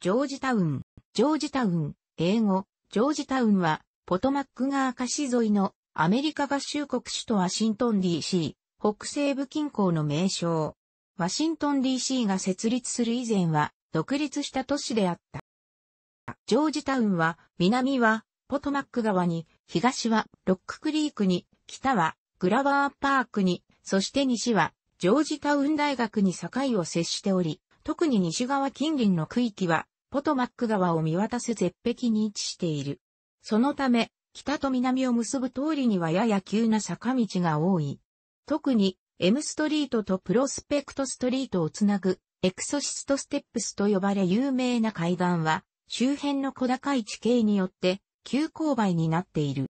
ジョージタウン、ジョージタウン、英語、ジョージタウンは、ポトマック川河岸沿いのアメリカ合衆国首都ワシントン DC、北西部近郊の名称。ワシントン DC が設立する以前は、独立した都市であった。ジョージタウンは、南は、ポトマック川に、東は、ロッククリークに、北は、グラバーパークに、そして西は、ジョージタウン大学に境を接しており、特に西側近隣の区域は、ポトマック川を見渡す絶壁に位置している。そのため、北と南を結ぶ通りにはやや急な坂道が多い。特に、M ストリートとプロスペクトストリートをつなぐ、エクソシストステップスと呼ばれ有名な階段は、周辺の小高い地形によって、急勾配になっている。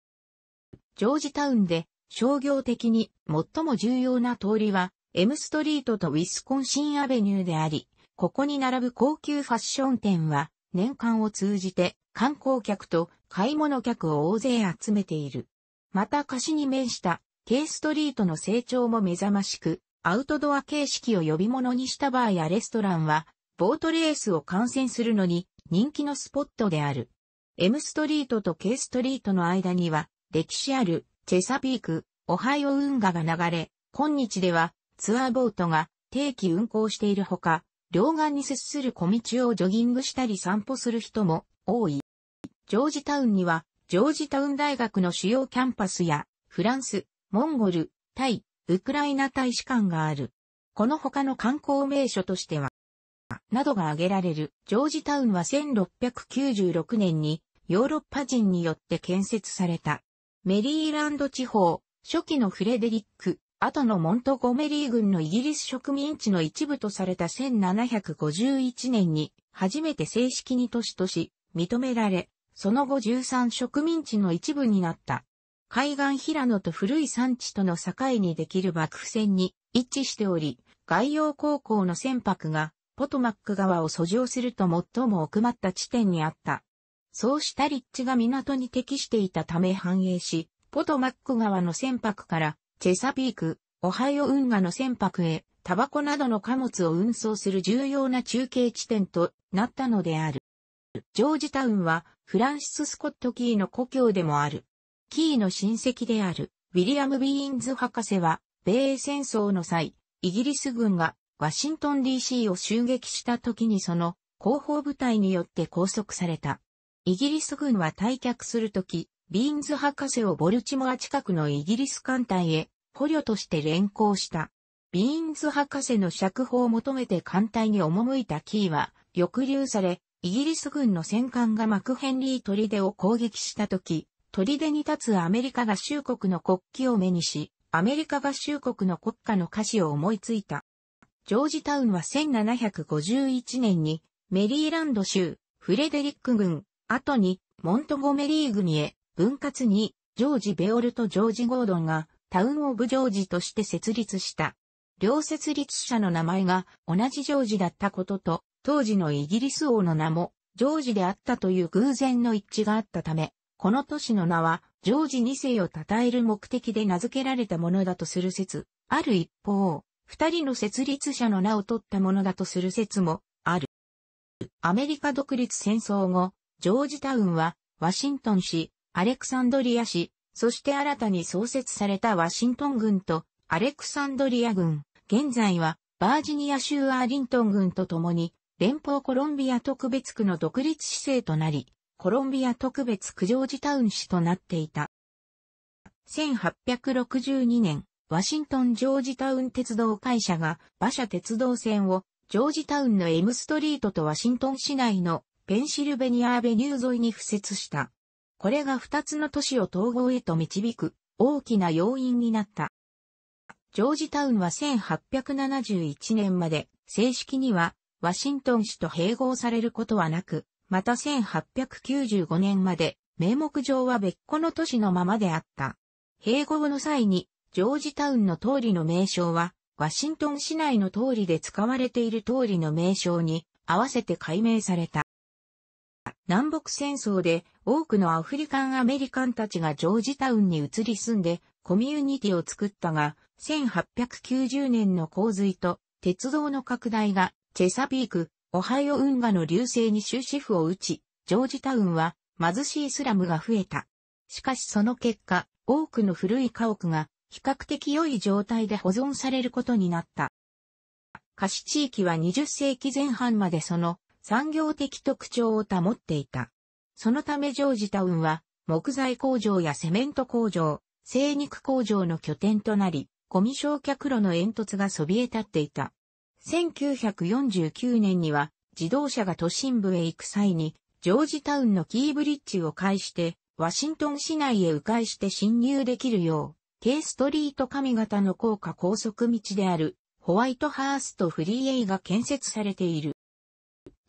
ジョージタウンで、商業的に最も重要な通りは、M ストリートとウィスコンシンアベニューであり、ここに並ぶ高級ファッション店は年間を通じて観光客と買い物客を大勢集めている。また貸しに面した K ストリートの成長も目覚ましく、アウトドア形式を呼び物にしたバーやレストランは、ボートレースを観戦するのに人気のスポットである。M ストリートと K ストリートの間には、歴史あるチェサピーク、オハイオ運河が流れ、今日ではツアーボートが定期運行しているほか、両岸に接する小道をジョギングしたり散歩する人も多い。ジョージタウンには、ジョージタウン大学の主要キャンパスや、フランス、モンゴル、タイ、ウクライナ大使館がある。この他の観光名所としては、などが挙げられる。ジョージタウンは1696年にヨーロッパ人によって建設された。メリーランド地方、初期のフレデリック、後のモントゴメリー軍のイギリス植民地の一部とされた1751年に、初めて正式に都市とし、認められ、その後13植民地の一部になった。海岸平野と古い山地との境にできる幕府船に一致しており、外洋航行の船舶がポトマック川を遡上すると最も奥まった地点にあった。そうした立地が港に適していたため繁栄し、ポトマック川の船舶からチェサピーク、オハイオ運河の船舶へ、タバコなどの貨物を運送する重要な中継地点となったのである。ジョージタウンは、フランシス・スコット・キーの故郷でもある。キーの親戚である、ウィリアム・ビーンズ博士は、米英戦争の際、イギリス軍がワシントン DC を襲撃した時にその後方部隊によって拘束された。イギリス軍は退却するとき、ビーンズ博士をボルチモア近くのイギリス艦隊へ捕虜として連行した。ビーンズ博士の釈放を求めて艦隊に赴いたキーは抑留され、イギリス軍の戦艦がマクヘンリー砦を攻撃した時、砦に立つアメリカ合衆国の国旗を目にし、アメリカ合衆国の国家の歌詞を思いついた。ジョージタウンは1751年にメリーランド州フレデリック軍、後にモントゴメリー組へ分割に、ジョージ・ベオルとジョージ・ゴードンが、タウン・オブ・ジョージとして設立した。両設立者の名前が同じジョージだったことと、当時のイギリス王の名も、ジョージであったという偶然の一致があったため、この都市の名は、ジョージ2世を称える目的で名付けられたものだとする説、ある一方、二人の設立者の名を取ったものだとする説もある。アメリカ独立戦争後、ジョージタウンは、ワシントン市、アレクサンドリア市、そして新たに創設されたワシントン軍とアレクサンドリア軍、現在はバージニア州アーリントン軍とともに連邦コロンビア特別区の独立市政となり、コロンビア特別区ジョージタウン市となっていた。1862年、ワシントン・ジョージタウン鉄道会社が馬車鉄道線をジョージタウンのエムストリートとワシントン市内のペンシルベニアアベニュー沿いに敷設した。これが二つの都市を統合へと導く大きな要因になった。ジョージタウンは1871年まで正式にはワシントン市と併合されることはなく、また1895年まで名目上は別個の都市のままであった。併合の際にジョージタウンの通りの名称はワシントン市内の通りで使われている通りの名称に合わせて改名された。南北戦争で多くのアフリカンアメリカンたちがジョージタウンに移り住んでコミュニティを作ったが、1890年の洪水と鉄道の拡大がチェサピーク、オハイオ運河の流星に終止符を打ち、ジョージタウンは貧しいスラムが増えた。しかしその結果、多くの古い家屋が比較的良い状態で保存されることになった。貸し地域は20世紀前半までその産業的特徴を保っていた。そのためジョージタウンは木材工場やセメント工場、精肉工場の拠点となり、ゴミ焼却炉の煙突がそびえ立っていた。1949年には自動車が都心部へ行く際に、ジョージタウンのキーブリッジを介して、ワシントン市内へ迂回して侵入できるよう、K ストリート上型の高架高速道である、ホワイトハーストフリーエイが建設されている。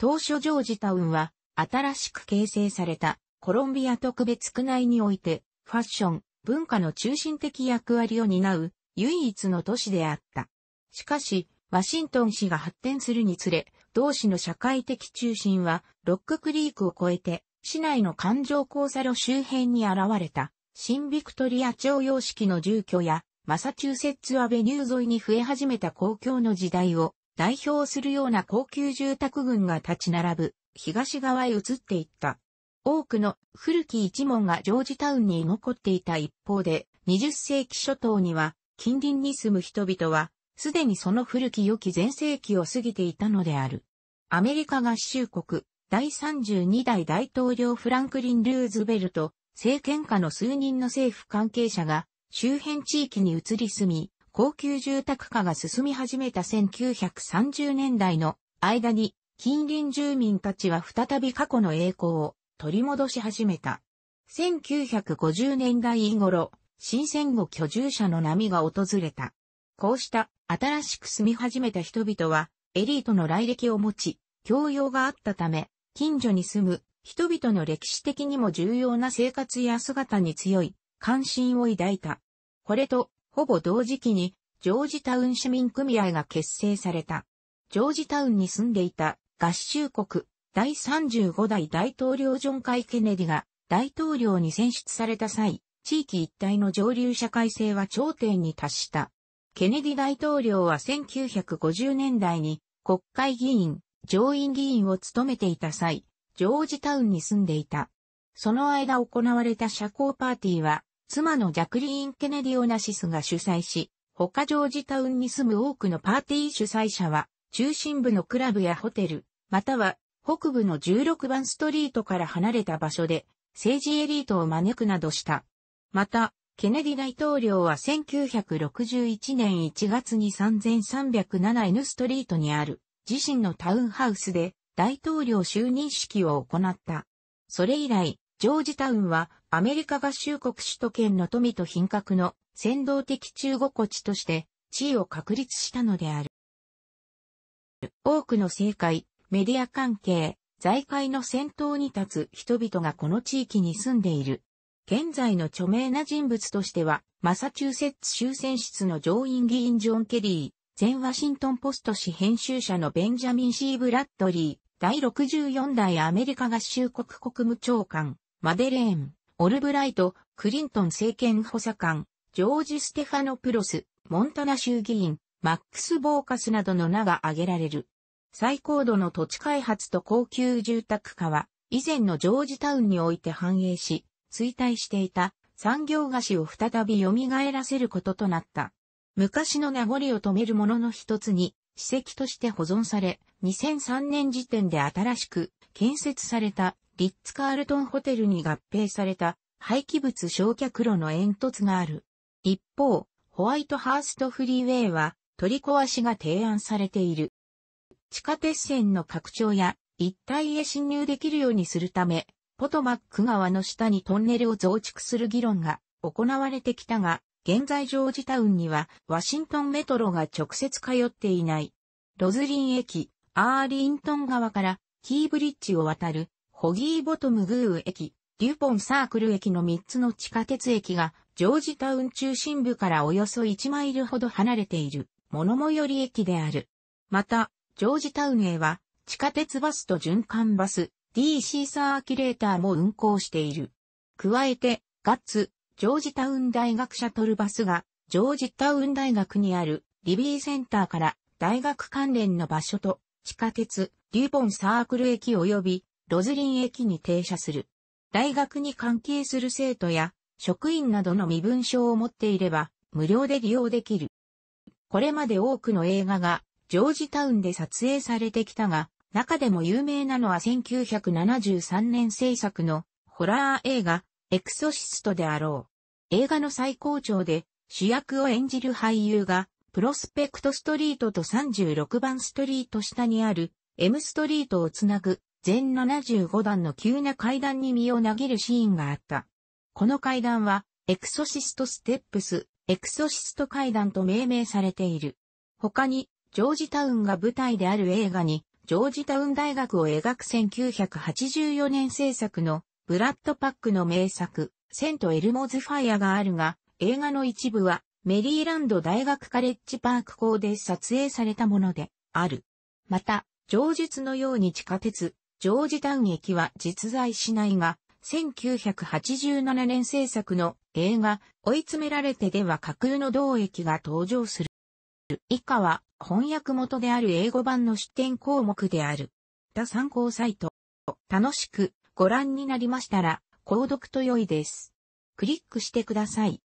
当初ジョージタウンは、新しく形成されたコロンビア特別区内において、ファッション、文化の中心的役割を担う唯一の都市であった。しかし、ワシントン市が発展するにつれ、同市の社会的中心は、ロッククリークを越えて、市内の環状交差路周辺に現れた、新ビクトリア朝様式の住居や、マサチューセッツアベニュー沿いに増え始めた公共の時代を代表するような高級住宅群が立ち並ぶ東側へ移っていった。多くの古き一門がジョージタウンに残っていた一方で、20世紀初頭には近隣に住む人々は、すでにその古き良き前世紀を過ぎていたのである。アメリカ合衆国、第32代大統領フランクリン・ルーズベルト、政権下の数人の政府関係者が周辺地域に移り住み、高級住宅化が進み始めた1930年代の間に近隣住民たちは再び過去の栄光を取り戻し始めた。1950年代頃、新戦後居住者の波が訪れた。こうした新しく住み始めた人々はエリートの来歴を持ち、教養があったため、近所に住む人々の歴史的にも重要な生活や姿に強い関心を抱いた。これとほぼ同時期に、ジョージタウン市民組合が結成された。ジョージタウンに住んでいた合衆国第35代大統領ジョン・カイ・ケネディが大統領に選出された際、地域一帯の上流社会性は頂点に達した。ケネディ大統領は1950年代に国会議員、上院議員を務めていた際、ジョージタウンに住んでいた。その間行われた社交パーティーは、妻のジャクリーン・ケネディ・オナシスが主催し、他ジョージタウンに住む多くのパーティー主催者は、中心部のクラブやホテル、または北部の16番ストリートから離れた場所で、政治エリートを招くなどした。また、ケネディ大統領は1961年1月に 3307N ストリートにある自身のタウンハウスで大統領就任式を行った。それ以来、ジョージタウンはアメリカ合衆国首都圏の富と品格の先導的中国地として地位を確立したのである。多くの政界、メディア関係、財界の先頭に立つ人々がこの地域に住んでいる。現在の著名な人物としては、マサチューセッツ州選出の上院議員ジョン・ケリー、前ワシントンポスト紙編集者のベンジャミン・シー・ブラッドリー、第64代アメリカ合衆国国務長官、マデレーン、オルブライト、クリントン政権補佐官、ジョージ・ステファノプロス、モンタナ衆議院、マックス・ボーカスなどの名が挙げられる。最高度の土地開発と高級住宅化は、以前のジョージタウンにおいて繁栄し、衰退していた産業菓子を再び蘇らせることとなった。昔の名残を止めるものの一つに、史跡として保存され、2003年時点で新しく建設されたリッツ・カールトンホテルに合併された廃棄物焼却炉の煙突がある。一方、ホワイトハーストフリーウェイは取り壊しが提案されている。地下鉄線の拡張や一帯へ侵入できるようにするため、ポトマック川の下にトンネルを増築する議論が行われてきたが、現在ジョージタウンにはワシントンメトロが直接通っていない。ロズリン駅、アーリントン川からキーブリッジを渡るホギーボトムグー駅、デュポンサークル駅の3つの地下鉄駅が、ジョージタウン中心部からおよそ1マイルほど離れている、モノモより駅である。また、ジョージタウンへは、地下鉄バスと循環バス、DC サーキュレーターも運行している。加えて、ガッツ、ジョージタウン大学シャトルバスが、ジョージタウン大学にあるリビーセンターから大学関連の場所と地下鉄、デュポンサークル駅及びロズリン駅に停車する。大学に関係する生徒や職員などの身分証を持っていれば無料で利用できる。これまで多くの映画がジョージタウンで撮影されてきたが、中でも有名なのは1973年制作のホラー映画エクソシストであろう。映画の最高潮で主役を演じる俳優がプロスペクトストリートと36番ストリート下にある M ストリートをつなぐ全75段の急な階段に身を投げるシーンがあった。この階段は、エクソシストステップス、エクソシスト階段と命名されている。他に、ジョージタウンが舞台である映画に、ジョージタウン大学を描く1984年制作の、ブラッドパックの名作、セント・エルモズ・ファイアがあるが、映画の一部は、メリーランド大学カレッジパーク校で撮影されたもので、ある。また、上述のように地下鉄、ジョージタウン駅は実在しないが、1987年制作の映画、追い詰められてでは架空の同駅が登場する。以下は翻訳元である英語版の出典項目である。他参考サイト。楽しくご覧になりましたら、購読と良いです。クリックしてください。